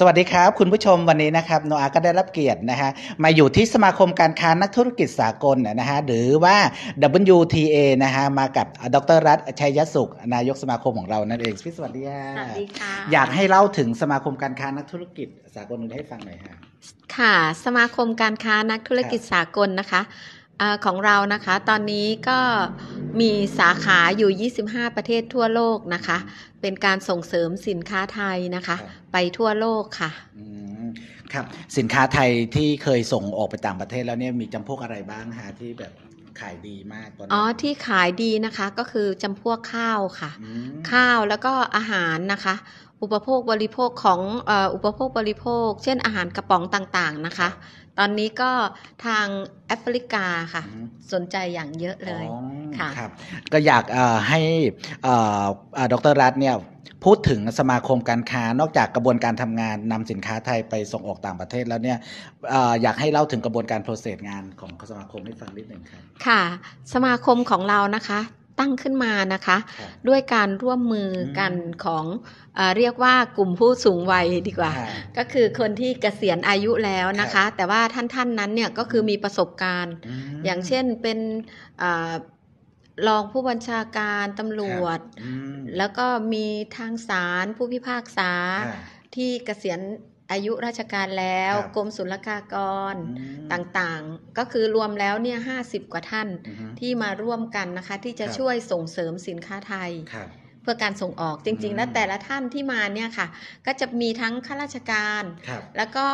สวัสดีครับ คุณผู้ชมวันนี้นะครับ โนอาก็ได้รับเกียรตินะฮะมาอยู่ที่สมาคมการค้านักธุรกิจสากลนะฮะ หรือว่า WTA นะฮะ มากับดรรัตชัยยสุข นายกสมาคมของเรานั่นเองพี่สวัสดีค่ะสวัสดีค่ะอยากให้เล่าถึงสมาคมการค้านักธุรกิจสากลให้ฟังหน่อยค่ะค่ะสมาคมการค้านักธุรกิจสากลนะคะอของเรานะคะตอนนี้ก็มีสาขาอยู่ 25 ประเทศทั่วโลกนะคะ เป็นการส่งเสริมสินค้าไทยนะคะ ไปทั่วโลกค่ะครับ สินค้าไทยที่เคยส่งออกไปต่างประเทศแล้วเนี่ยมีจำพวกอะไรบ้างคะที่แบบขายดีมากตอนอ๋อที่ขายดีนะคะก็คือจำพวกข้าวค่ะ ข้าวแล้วก็อาหารนะคะ อุปโภคบริโภคของอุปโภคบริโภค เช่นอาหารกระป๋องต่างๆนะคะตอนนี้ก็ทางแอฟริกาค่ะ สนใจอย่างเยอะเลยค่ะครับ ก็อยากให้ดรรัตเนี่ยพูดถึงสมาคมการค้านอกจากกระบวนการทำงาน นำสินค้าไทยไปส่งออกต่างประเทศแล้วเนี่ยอยากให้เล่าถึงกระบวนการโปรเซสงานของสมาคมให้ฟังนิดหนึ่งครับค่ะ สมาคมของเรานะคะตั้งขึ้นมานะคะ ด้วยการร่วมมือกันของเรียกว่ากลุ่มผู้สูงวัยดีกว่า ก็คือคนที่เกษียณอายุแล้วนะคะ แต่ว่าท่านท่านนั้นเนี่ยก็คือมีประสบการณ์อย่างเช่นเป็นรองผู้บัญชาการตำรวจ แล้วก็มีทางศาลผู้พิพากษาที่เกษียณอายุราชการแล้ว กรมศุลกากรต่างๆ ก็คือรวมแล้วเนี่ยห้าสิบกว่าท่านที่มาร่วมกันนะคะ ที่จะช่วยส่งเสริมสินค้าไทย เพื่อการส่งออกจริงๆแล้วแต่ละท่านที่มาเนี่ยค่ะ ก็จะมีทั้งข้าราชการ แล้วก็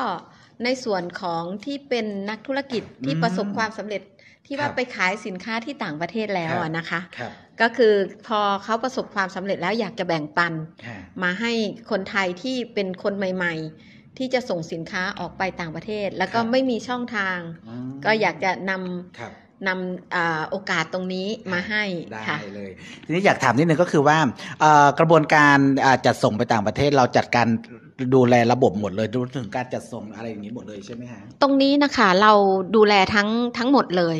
ในส่วนของที่เป็นนักธุรกิจที่ประสบความสำเร็จที่ว่าไปขายสินค้าที่ต่างประเทศแล้วนะคะก็คือพอเขาประสบความสำเร็จแล้วอยากจะแบ่งปัน มาให้คนไทยที่เป็นคนใหม่ ๆที่จะส่งสินค้าออกไปต่างประเทศ แล้วก็ไม่มีช่องทาง ก็อยากจะนำนำโอกาสตรงนี้มาให้ได้เลยทีนี้อยากถามนิดนึงก็คือว่ากระบวนการจัดส่งไปต่างประเทศ เราจัดการดูแลระบบหมดเลยรวมถึงการจัดส่งอะไรอย่างนี้หมดเลยใช่ไหมฮะตรงนี้นะคะเราดูแลทั้งทั้งหมดเลย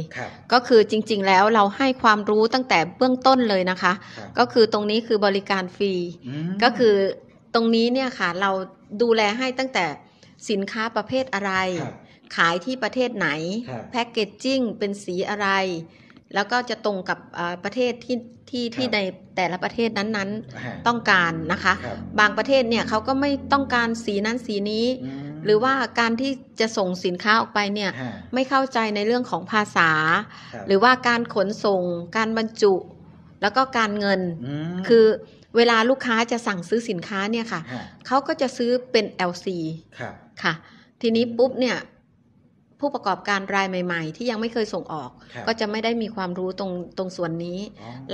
ก็คือจริง ๆ แล้วเราให้ความรู้ตั้งแต่เบื้องต้นเลยนะคะ ก็คือตรงนี้คือบริการฟรีก็คือตรงนี้เนี่ยค่ะเราดูแลให้ตั้งแต่สินค้าประเภทอะไร ขายที่ประเทศไหนแพ็กเกจจิ้งเป็นสีอะไร แล้วก็จะตรงกับประเทศที่ที่ที่ในแต่ละประเทศนั้นๆต้องการนะคะบบางประเทศเนี่ยเขาก็ไม่ต้องการสีนั้นสีนี้ หรือว่าการที่จะส่งสินค้าออกไปเนี่ยไม่เข้าใจในเรื่องของภาษา หรือว่าการขนส่งการบรรจุแล้วก็การเงินคือเวลาลูกค้าจะสั่งซื้อสินค้าเนี่ยค่ะ เขาก็จะซื้อเป็น LC ค่ะค่ะ ทีนี้ปุ๊บเนี่ยผู้ประกอบการรายใหม่ๆ ที่ยังไม่เคยส่งออก ก็จะไม่ได้มีความรู้ตรงตรงส่วนนี้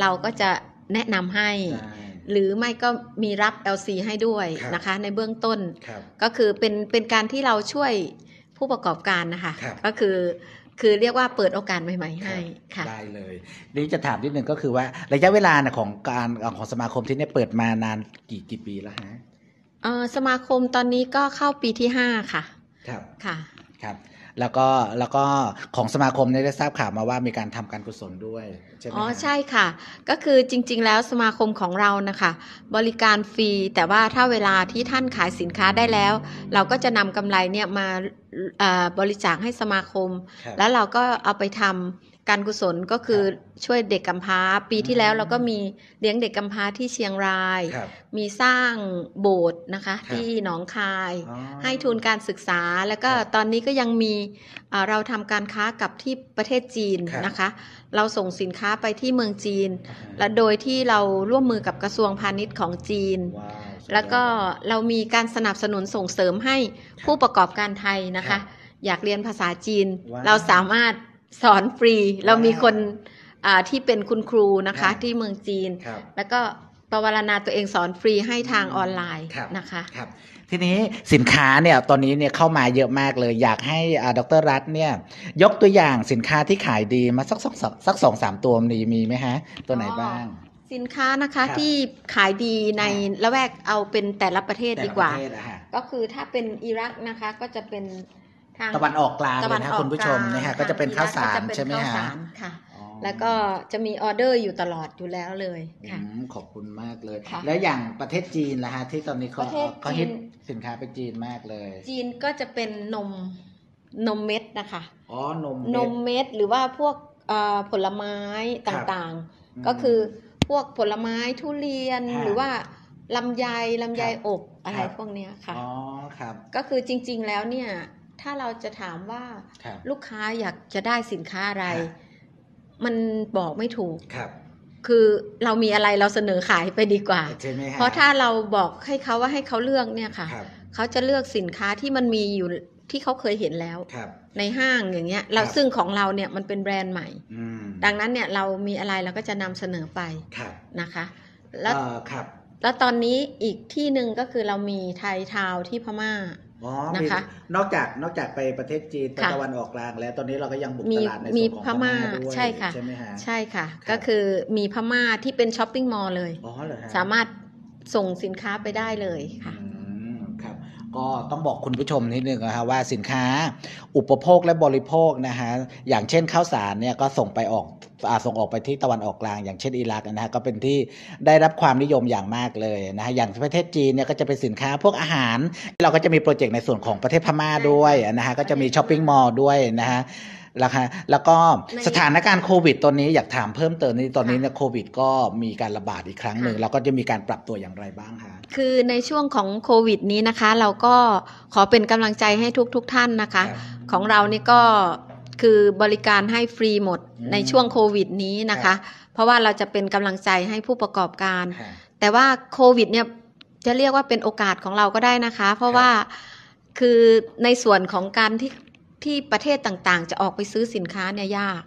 เราก็จะแนะนำให้ หรือไม่ก็มีรับ LC ให้ด้วยนะคะ ในเบื้องต้น ก็คือเป็นเป็นการที่เราช่วยผู้ประกอบการนะคะ ก็คือคือเรียกว่าเปิดโอกาสใหม่ ๆ ให้ค่ะได้เลย นี่จะถามนิดนึงก็คือว่า ระยะเวลาของการของสมาคมที่นี่เปิดมานานกี่กี่ปีแล้วฮะสมาคมตอนนี้ก็เข้าปีที่ห้าค่ะ ครับค่ะ ครับแล้วก็แล้วก็ของสมาคมได้ทราบข่าวมาว่ามีการทำการกุศลด้วย ใช่ไหมอ๋อใช่ค่ะ ก็คือจริงๆ แล้วสมาคมของเรานะคะ บริการฟรี แต่ว่าถ้าเวลาที่ท่านขายสินค้าได้แล้ว เราก็จะนำกำไรเนี่ยมาบริจาคให้สมาคม แล้วเราก็เอาไปทำการกุศลก็คือช่วยเด็กกำพร้าปีที่แล้วเราก็มีเลี้ยงเด็กกำพร้าที่เชียงราย มีสร้างโบสถ์นะคะที่หนองคาย ให้ทุนการศึกษา แล้วก็ตอนนี้ก็ยังมีเราทำการค้ากับที่ประเทศจีนนะคะ เราส่งสินค้าไปที่เมืองจีน และโดยที่เราร่วมมือกับกระทรวงพาณิชย์ของจีน แล้วก็เรามีการสนับสนุนส่งเสริมให้ผู้ประกอบการไทยนะคะ อยากเรียนภาษาจีนเราสามารถสอนฟรีเรามีคนที่เป็นคุณครูนะคะ ที่เมืองจีน แล้วก็ประวัรณาตัวเองสอนฟรีให้ทางออนไลน์นะคะคทีนี้สินค้าเนี่ยตอนนี้เนี่ยเข้ามาเยอะมากเลย อยากให้ดรรัตเนี่ยยกตัวอย่างสินค้าที่ขายดีมาสักสองสักสองสามตัวมีมีไหมฮะตัวไหนบ้าง สินค้านะคะที่ขายดีในละแวกเอาเป็นแต่ละประเทศดีกว่าก็คือถ้าเป็นอิรักนะคะก็จะเป็นตะวันออกกลางเลยนะคุณผู้ชมนะฮะก็จะเป็นข้าวสารใช่ไหมฮะแล้วก็จะมีออเดอร์อยู่ตลอดอยู่แล้วเลยค่ะขอบคุณมากเลย แล้วอย่างประเทศจีนล่ะฮะที่ตอนนี้เขาเขาฮิตสินค้าไปจีนมากเลย จีนก็จะเป็นนมนมเม็ดนะคะอ๋อนมนมเม็ด หรือว่าพวกผลไม้ต่างๆ ก็คือพวกผลไม้ทุเรียนหรือว่าลำไยลำไยอบอะไรพวกนี้ค่ะอ๋อครับก็คือจริงๆแล้วเนี่ยถ้าเราจะถามว่าลูกค้าอยากจะได้สินค้าอะไร มันบอกไม่ถูกครับ คือเรามีอะไรเราเสนอขายไปดีกว่า เพราะถ้าเราบอกให้เขาว่าให้เขาเลือกเนี่ยค่ะเขาจะเลือกสินค้าที่มันมีอยู่ที่เขาเคยเห็นแล้ว ในห้างอย่างเงี้ย เราซึ่งของเราเนี่ยมันเป็นแบรนด์ใหม่ดังนั้นเนี่ยเรามีอะไรเราก็จะนำเสนอไปนะคะแล้วแล้วตอนนี้อีกที่หนึ่งก็คือเรามีไทยทาวที่พม่าอ๋อนะคะนอกจากนอกจากไปประเทศจีนตะวันออกกลางแล้วตอนนี้เราก็ยังบุกตลาดในส่วนของพม่าด้วย ใช่ไหมฮะใช่ค่ะ ก็คือมีพม่าที่เป็นช้อปปิ้งมอลล์เลย สามารถส่งสินค้าไปได้เลยค่ะก็ต้องบอกคุณผู้ชมนิดนึงนะฮะว่าสินค้าอุปโภคและบริโภคนะฮะอย่างเช่นข้าวสารเนี่ยก็ส่งไปออกส่งออกไปที่ตะวันออกกลาง อย่างเช่นอิรักนะฮะก็เป็นที่ได้รับความนิยมอย่างมากเลยนะฮะอย่างประเทศจีนเนี่ยก็จะเป็นสินค้าพวกอาหารเราก็จะมีโปรเจกต์ในส่วนของประเทศพม่าด้วยนะฮะก็จะมีช้อปปิ้งมอลล์ด้วยนะฮะราคาแล้วก็สถานการณ์โควิดตอนนี้อยากถามเพิ่มเติมในตอนนี้เนี่ยโควิดก็มีการระบาดอีกครั้งหนึ่งเราก็จะมีการปรับตัวอย่างไรบ้างคะคือในช่วงของโควิด นี้นะคะ เราก็ขอเป็นกำลังใจให้ทุกๆทท่านนะคะ ของเรานี่ก็คือบริการให้ฟรีหมด ในช่วงโควิด นี้นะคะ เพราะว่าเราจะเป็นกำลังใจให้ผู้ประกอบการ แต่ว่าโควิดเนี่ยจะเรียกว่าเป็นโอกาสของเราก็ได้นะคะ เพราะว่าคือในส่วนของการที่ที่ประเทศต่างๆจะออกไปซื้อสินค้าเนี่ย ยาก